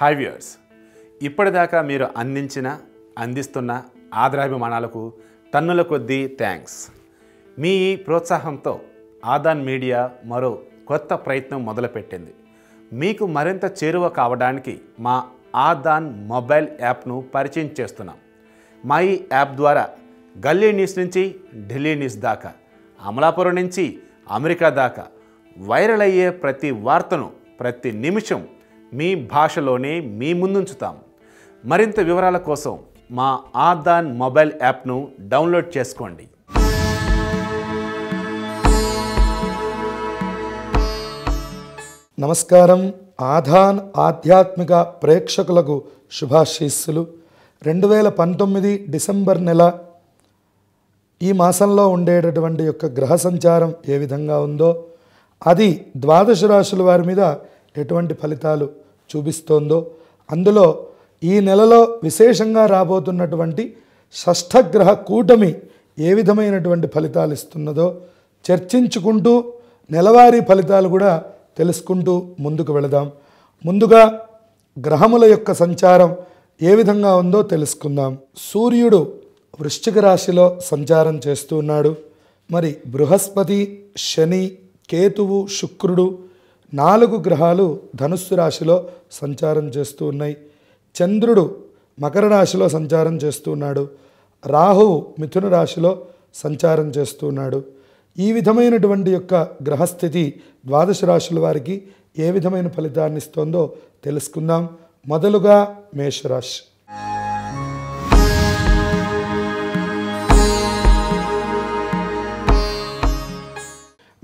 hi viewers ఇప్పటిదాకా మీరు అందించిన అందిస్తున్న ఆదరాభిమానాలకు తన్నుల కొద్దీ థ్యాంక్స్ మీ ప్రోత్సాహంతో ఆదాన్ మీడియా మరో కొత్త ప్రయత్నం మొదలుపెట్టింది మీకు మరింత చేరువ కావడానికి మా ఆదాన్ మొబైల్ యాప్ను పరిచయం చేస్తున్నాం మా ఈ యాప్ ద్వారా గల్లీ న్యూస్ నుంచి ఢిల్లీ న్యూస్ దాకా అమలాపురం నుంచి అమెరికా దాకా వైరల్ అయ్యే ప్రతి వార్తను ప్రతి నిమిషం మీ భాషలోనే మీ ముందుంచుతాం మరింత వివరాల కోసం మా ఆదాన్ మొబైల్ యాప్ను డౌన్లోడ్ చేసుకోండి నమస్కారం ఆధాన్ ఆధ్యాత్మిక ప్రేక్షకులకు శుభాశీస్సులు రెండు వేల పంతొమ్మిది డిసెంబర్ నెల ఈ మాసంలో ఉండేటటువంటి యొక్క గ్రహ సంచారం ఏ విధంగా ఉందో అది ద్వాదశ రాశుల వారి మీద ఎటువంటి ఫలితాలు చూపిస్తోందో అందులో ఈ నెలలో విశేషంగా రాబోతున్నటువంటి షష్ఠగ్రహ కూటమి ఏ విధమైనటువంటి ఫలితాలు ఇస్తున్నదో చర్చించుకుంటూ నెలవారీ ఫలితాలు కూడా తెలుసుకుంటూ ముందుకు వెళదాం ముందుగా గ్రహముల యొక్క సంచారం ఏ విధంగా ఉందో తెలుసుకుందాం సూర్యుడు వృశ్చిక రాశిలో సంచారం చేస్తూ ఉన్నాడు మరి బృహస్పతి శని కేతువు శుక్రుడు నాలుగు గ్రహాలు ధనుస్సు రాశిలో సంచారం చేస్తూ ఉన్నాయి చంద్రుడు మకర రాశిలో సంచారం చేస్తూ ఉన్నాడు రాహువు మిథున రాశిలో సంచారం చేస్తూ ఉన్నాడు ఈ విధమైనటువంటి యొక్క గ్రహస్థితి ద్వాదశ రాశుల వారికి ఏ విధమైన ఫలితాన్ని ఇస్తోందో తెలుసుకుందాం మొదలుగా మేషరాశి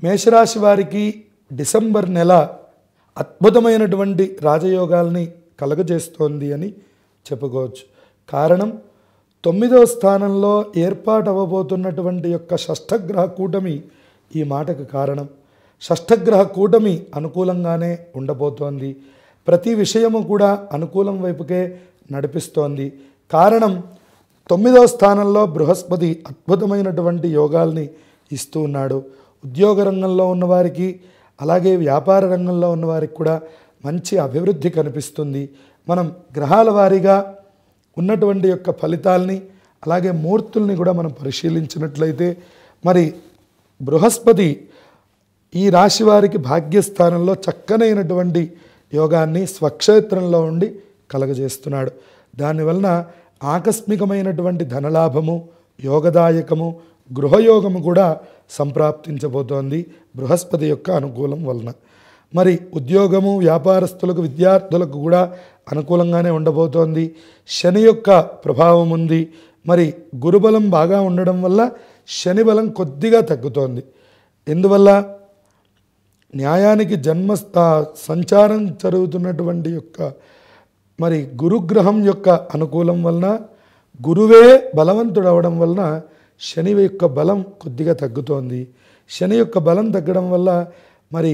మేషరాశి వారికి డిసెంబర్ నెల అద్భుతమైనటువంటి రాజయోగాల్ని కలగజేస్తోంది అని చెప్పుకోవచ్చు కారణం తొమ్మిదవ స్థానంలో ఏర్పాటు అవ్వబోతున్నటువంటి యొక్క షష్ఠగ్రహ కూటమి ఈ మాటకు కారణం షష్ఠగ్రహ కూటమి అనుకూలంగానే ఉండబోతోంది ప్రతి విషయము కూడా అనుకూలం వైపుకే నడిపిస్తోంది కారణం తొమ్మిదవ స్థానంలో బృహస్పతి అద్భుతమైనటువంటి యోగాల్ని ఇస్తూ ఉన్నాడు ఉద్యోగ రంగంలో ఉన్నవారికి అలాగే వ్యాపార రంగంలో ఉన్నవారికి కూడా మంచి అభివృద్ధి కనిపిస్తుంది మనం గ్రహాల వారీగా ఉన్నటువంటి యొక్క ఫలితాల్ని అలాగే మూర్తుల్ని కూడా మనం పరిశీలించినట్లయితే మరి బృహస్పతి ఈ రాశి వారికి భాగ్యస్థానంలో చక్కనైనటువంటి యోగాన్ని స్వక్షేత్రంలో ఉండి కలగజేస్తున్నాడు దానివలన ఆకస్మికమైనటువంటి ధనలాభము యోగదాయకము గృహయోగము కూడా సంప్రాప్తించబోతోంది బృహస్పతి యొక్క అనుకూలం వలన మరి ఉద్యోగము వ్యాపారస్తులకు విద్యార్థులకు కూడా అనుకూలంగానే ఉండబోతోంది శని యొక్క ప్రభావం ఉంది మరి గురుబలం బాగా ఉండడం వల్ల శని బలం కొద్దిగా తగ్గుతోంది ఎందువల్ల న్యాయానికి జన్మ సంచారం జరుగుతున్నటువంటి యొక్క మరి గురుగ్రహం యొక్క అనుకూలం వలన గురువే బలవంతుడవడం వలన శని యొక్క బలం కొద్దిగా తగ్గుతోంది శని యొక్క బలం తగ్గడం వల్ల మరి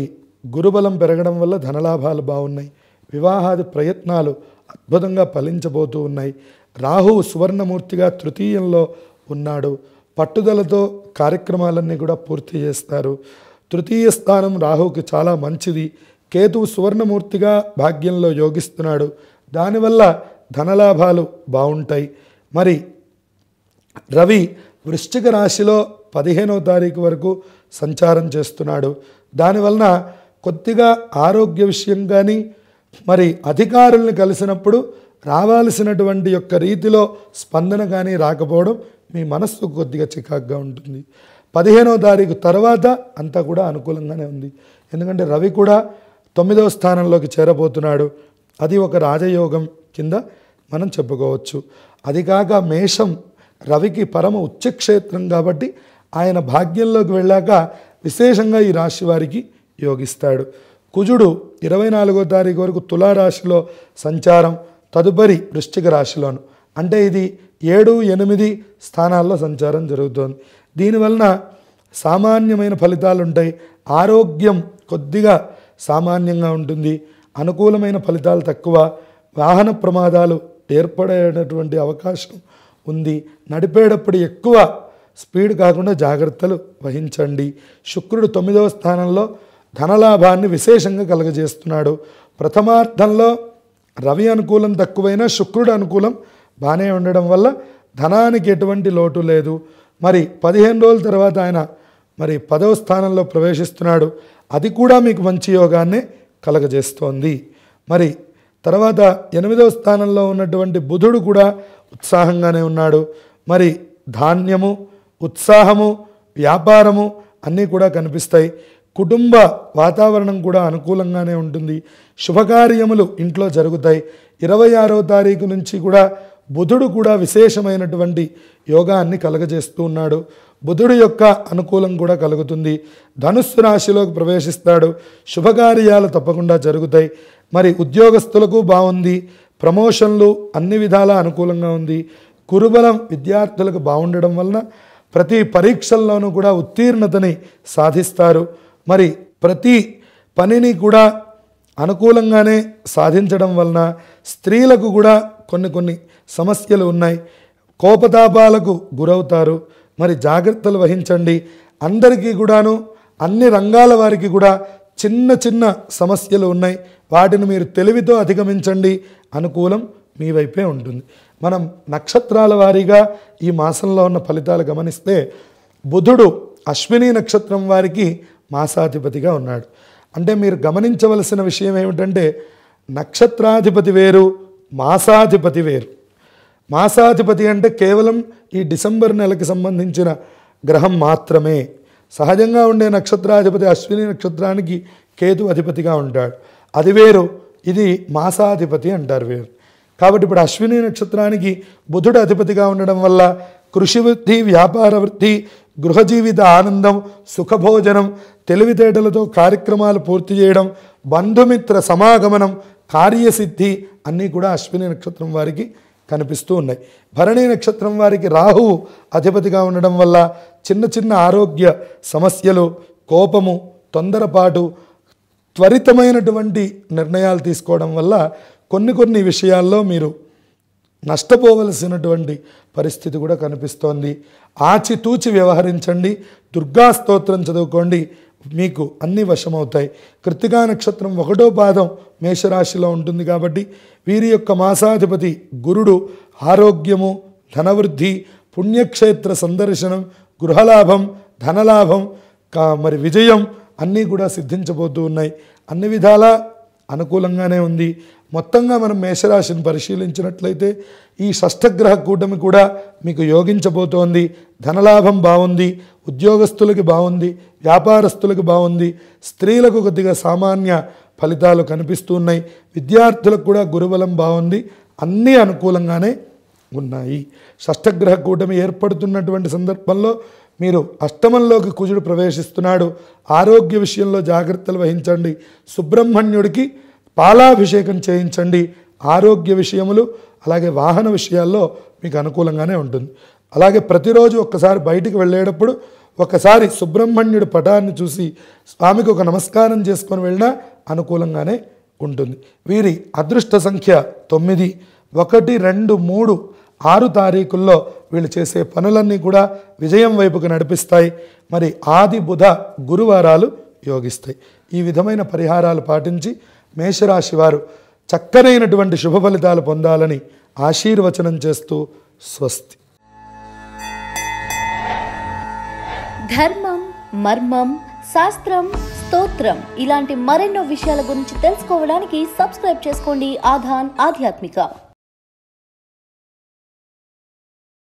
గురుబలం పెరగడం వల్ల ధనలాభాలు బాగున్నాయి వివాహాది ప్రయత్నాలు అద్భుతంగా ఫలించబోతూ ఉన్నాయి రాహువు సువర్ణమూర్తిగా తృతీయంలో ఉన్నాడు పట్టుదలతో కార్యక్రమాలన్నీ కూడా పూర్తి చేస్తారు తృతీయ స్థానం రాహువుకి చాలా మంచిది కేతువు సువర్ణమూర్తిగా భాగ్యంలో యోగిస్తున్నాడు దానివల్ల ధనలాభాలు బాగుంటాయి మరి రవి వృశ్చిక రాశిలో పదిహేనవ తారీఖు వరకు సంచారం చేస్తున్నాడు దానివలన కొద్దిగా ఆరోగ్య విషయం కానీ మరి అధికారుల్ని కలిసినప్పుడు రావాల్సినటువంటి యొక్క రీతిలో స్పందన కానీ రాకపోవడం మీ మనస్సు కొద్దిగా చికాగ్గా ఉంటుంది పదిహేనవ తారీఖు తర్వాత అంతా కూడా అనుకూలంగానే ఉంది ఎందుకంటే రవి కూడా తొమ్మిదవ స్థానంలోకి చేరబోతున్నాడు అది ఒక రాజయోగం కింద మనం చెప్పుకోవచ్చు అది కాక మేషం రవికి పరమ ఉచ్చక్షేత్రం కాబట్టి ఆయన భాగ్యంలోకి వెళ్ళాక విశేషంగా ఈ రాశి వారికి యోగిస్తాడు కుజుడు ఇరవై నాలుగో తారీఖు వరకు తులారాశిలో సంచారం తదుపరి వృశ్చిక రాశిలోను అంటే ఇది ఏడు ఎనిమిది స్థానాల్లో సంచారం జరుగుతోంది దీనివలన సామాన్యమైన ఫలితాలు ఉంటాయి ఆరోగ్యం కొద్దిగా సామాన్యంగా ఉంటుంది అనుకూలమైన ఫలితాలు తక్కువ వాహన ప్రమాదాలు ఏర్పడేటటువంటి అవకాశం ఉంది నడిపేటప్పుడు ఎక్కువ స్పీడ్ కాకుండా జాగ్రత్తలు వహించండి శుక్రుడు తొమ్మిదవ స్థానంలో ధనలాభాన్ని విశేషంగా కలగజేస్తున్నాడు ప్రథమార్థంలో రవి అనుకూలం తక్కువైనా శుక్రుడు అనుకూలం బాగానే ఉండడం వల్ల ధనానికి ఎటువంటి లోటు లేదు మరి పదిహేను రోజుల తర్వాత ఆయన మరి పదవ స్థానంలో ప్రవేశిస్తున్నాడు అది కూడా మీకు మంచి యోగాన్ని కలగజేస్తోంది మరి తర్వాత ఎనిమిదవ స్థానంలో ఉన్నటువంటి బుధుడు కూడా ఉత్సాహంగానే ఉన్నాడు మరి ధాన్యము ఉత్సాహము వ్యాపారము అన్నీ కూడా కనిపిస్తాయి కుటుంబ వాతావరణం కూడా అనుకూలంగానే ఉంటుంది శుభకార్యములు ఇంట్లో జరుగుతాయి ఇరవై ఆరో తారీఖు నుంచి కూడా బుధుడు కూడా విశేషమైనటువంటి యోగాన్ని కలగజేస్తూ ఉన్నాడు బుధుడు యొక్క అనుకూలం కూడా కలుగుతుంది ధనుస్సు రాశిలోకి ప్రవేశిస్తాడు శుభకార్యాలు తప్పకుండా జరుగుతాయి మరి ఉద్యోగస్తులకు బాగుంది ప్రమోషన్లు అన్ని విధాలా అనుకూలంగా ఉంది కురుబలం విద్యార్థులకు బాగుండడం వలన ప్రతి పరీక్షల్లోనూ కూడా ఉత్తీర్ణతని సాధిస్తారు మరి ప్రతి పనిని కూడా అనుకూలంగానే సాధించడం వలన స్త్రీలకు కూడా కొన్ని కొన్ని సమస్యలు ఉన్నాయి కోపతాపాలకు గురవుతారు మరి జాగ్రత్తలు వహించండి అందరికీ కూడాను అన్ని రంగాల వారికి కూడా చిన్న చిన్న సమస్యలు ఉన్నాయి వాటిని మీరు తెలివితో అధిగమించండి అనుకూలం మీ వైపే ఉంటుంది మనం నక్షత్రాల వారీగా ఈ మాసంలో ఉన్న ఫలితాలు గమనిస్తే బుధుడు అశ్విని నక్షత్రం వారికి మాసాధిపతిగా ఉన్నాడు అంటే మీరు గమనించవలసిన విషయం ఏమిటంటే నక్షత్రాధిపతి వేరు మాసాధిపతి వేరు మాసాధిపతి అంటే కేవలం ఈ డిసెంబర్ నెలకి సంబంధించిన గ్రహం మాత్రమే సహజంగా ఉండే నక్షత్రాధిపతి అశ్విని నక్షత్రానికి కేతు అధిపతిగా ఉంటాడు అది వేరు ఇది మాసాధిపతి అంటారు వీరు కాబట్టి ఇప్పుడు అశ్విని నక్షత్రానికి బుధుడు అధిపతిగా ఉండడం వల్ల కృషి వృద్ధి వ్యాపార వృద్ధి గృహజీవిత ఆనందం సుఖభోజనం తెలివితేటలతో కార్యక్రమాలు పూర్తి చేయడం బంధుమిత్ర సమాగమనం కార్యసిద్ధి అన్నీ కూడా అశ్విని నక్షత్రం వారికి కనిపిస్తూ ఉన్నాయి భరణి నక్షత్రం వారికి రాహువు అధిపతిగా ఉండడం వల్ల చిన్న చిన్న ఆరోగ్య సమస్యలు కోపము తొందరపాటు త్వరితమైనటువంటి నిర్ణయాలు తీసుకోవడం వల్ల కొన్ని కొన్ని విషయాల్లో మీరు నష్టపోవలసినటువంటి పరిస్థితి కూడా కనిపిస్తోంది ఆచితూచి వ్యవహరించండి దుర్గా స్తోత్రం చదువుకోండి మీకు అన్ని వశమవుతాయి కృతికా నక్షత్రం ఒకటో పాదం మేషరాశిలో ఉంటుంది కాబట్టి వీరి యొక్క మాసాధిపతి గురుడు ఆరోగ్యము ధనవృద్ధి పుణ్యక్షేత్ర సందర్శనం గృహలాభం ధనలాభం మరి విజయం అన్నీ కూడా సిద్ధించబోతూ ఉన్నాయి అన్ని విధాలా అనుకూలంగానే ఉంది మొత్తంగా మనం మేషరాశిని పరిశీలించినట్లయితే ఈ షష్ఠగ్రహ కూటమి కూడా మీకు యోగించబోతోంది ధనలాభం బాగుంది ఉద్యోగస్తులకి బాగుంది వ్యాపారస్తులకు బాగుంది స్త్రీలకు కొద్దిగా సామాన్య ఫలితాలు కనిపిస్తూ ఉన్నాయి విద్యార్థులకు కూడా గురుబలం బాగుంది అన్నీ అనుకూలంగానే ఉన్నాయి షష్ఠగ్రహ కూటమి ఏర్పడుతున్నటువంటి సందర్భంలో మీరు అష్టమంలోకి కుజుడు ప్రవేశిస్తున్నాడు ఆరోగ్య విషయంలో జాగ్రత్తలు వహించండి సుబ్రహ్మణ్యుడికి పాలాభిషేకం చేయించండి ఆరోగ్య విషయములు అలాగే వాహన విషయాల్లో మీకు అనుకూలంగానే ఉంటుంది అలాగే ప్రతిరోజు ఒక్కసారి బయటికి వెళ్ళేటప్పుడు ఒకసారి సుబ్రహ్మణ్యుడి పటాన్ని చూసి స్వామికి ఒక నమస్కారం చేసుకొని వెళ్ళినా అనుకూలంగానే ఉంటుంది వీరి అదృష్ట సంఖ్య తొమ్మిది ఒకటి రెండు మూడు ఆరు తారీఖుల్లో వీళ్ళు చేసే పనులన్నీ కూడా విజయం వైపుకు నడిపిస్తాయి మరి ఆది బుధ గురువారాలు యోగిస్తాయి ఈ విధమైన పరిహారాలు పాటించి మేషరాశి వారు చక్కనైనటువంటి శుభ ఫలితాలు పొందాలని ఆశీర్వచనం చేస్తూ స్వస్తి ధర్మం మర్మం శాస్త్రం స్తోత్రం ఇలాంటి మరెన్నో విషయాల గురించి తెలుసుకోవడానికి సబ్స్క్రైబ్ చేసుకోండి ఆధాన్ ఆధ్యాత్మిక